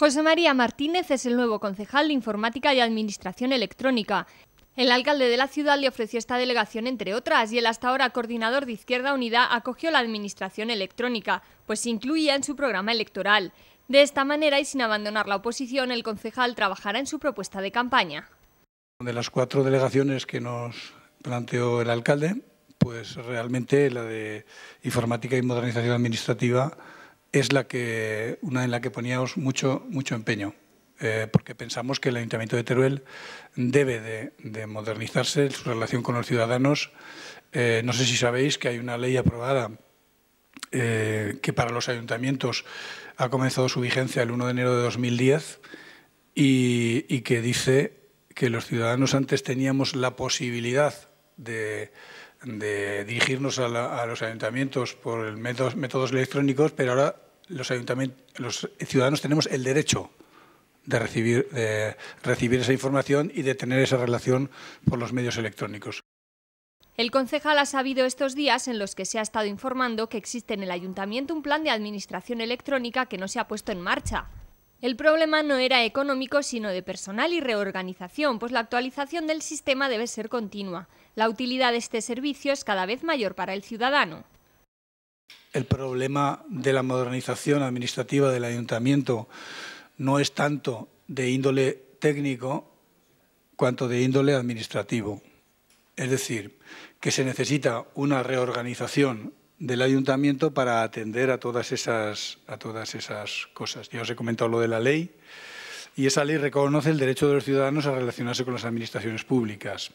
José María Martínez es el nuevo concejal de Informática y Administración Electrónica. El alcalde de la ciudad le ofreció esta delegación, entre otras, y el hasta ahora coordinador de Izquierda Unida acogió la Administración Electrónica, pues se incluía en su programa electoral. De esta manera y sin abandonar la oposición, el concejal trabajará en su propuesta de campaña. De las cuatro delegaciones que nos planteó el alcalde, pues realmente la de Informática y Modernización Administrativa es la que, una en la que poníamos mucho, mucho empeño, eh, porque pensamos que el Ayuntamiento de Teruel debe de, modernizarse en su relación con los ciudadanos. Eh, no sé si sabéis que hay una ley aprobada eh, que para los ayuntamientos ha comenzado su vigencia el 1 de enero de 2010 y que dice que los ciudadanos antes teníamos la posibilidad de, de dirigirnos a, los ayuntamientos por métodos, electrónicos, pero ahora los, los ciudadanos tenemos el derecho de recibir esa información y de tener esa relación por los medios electrónicos. El concejal ha sabido estos días en los que se ha estado informando que existe en el ayuntamiento un plan de administración electrónica que no se ha puesto en marcha. El problema no era económico, sino de personal y reorganización, pues la actualización del sistema debe ser continua. La utilidad de este servicio es cada vez mayor para el ciudadano. El problema de la modernización administrativa del ayuntamiento no es tanto de índole técnico cuanto de índole administrativo. Es decir, que se necesita una reorganización del ayuntamiento para atender a todas esas, a todas esas cosas. Ya os he comentado lo de la ley y esa ley reconoce el derecho de los ciudadanos a relacionarse con las administraciones públicas.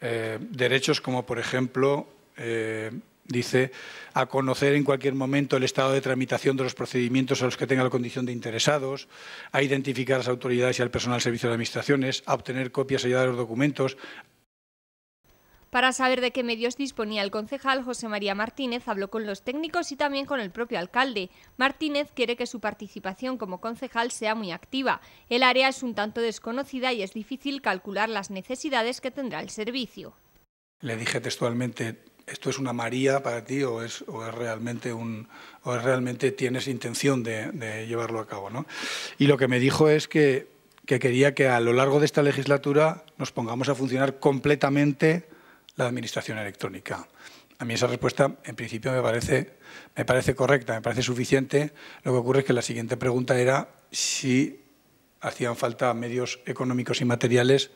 Eh, derechos como, por ejemplo, eh, dice, a conocer en cualquier momento el estado de tramitación de los procedimientos a los que tenga la condición de interesados, a identificar a las autoridades y al personal servicio de administraciones, a obtener copias a de los documentos, para saber de qué medios disponía el concejal, José María Martínez habló con los técnicos y también con el propio alcalde. Martínez quiere que su participación como concejal sea muy activa. El área es un tanto desconocida y es difícil calcular las necesidades que tendrá el servicio. Le dije textualmente, esto es una María para ti o es, realmente un o es realmente tienes intención de, llevarlo a cabo, ¿no? Y lo que me dijo es que, quería que a lo largo de esta legislatura nos pongamos a funcionar completamente la administración electrónica. A mí esa respuesta, en principio, me parece, me parece correcta, me parece suficiente. Lo que ocurre es que la siguiente pregunta era si hacían falta medios económicos y materiales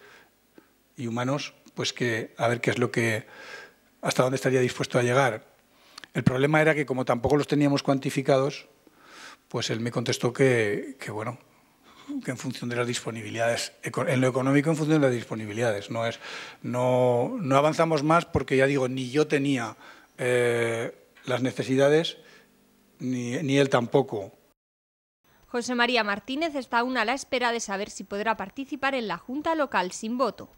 y humanos, pues que a ver qué es lo que, hasta dónde estaría dispuesto a llegar. El problema era que como tampoco los teníamos cuantificados, pues él me contestó que, que bueno, en función de las disponibilidades, en lo económico en función de las disponibilidades. No, es, no, avanzamos más porque, ya digo, ni yo tenía eh, las necesidades, ni él tampoco. José María Martínez está aún a la espera de saber si podrá participar en la Junta Local sin voto.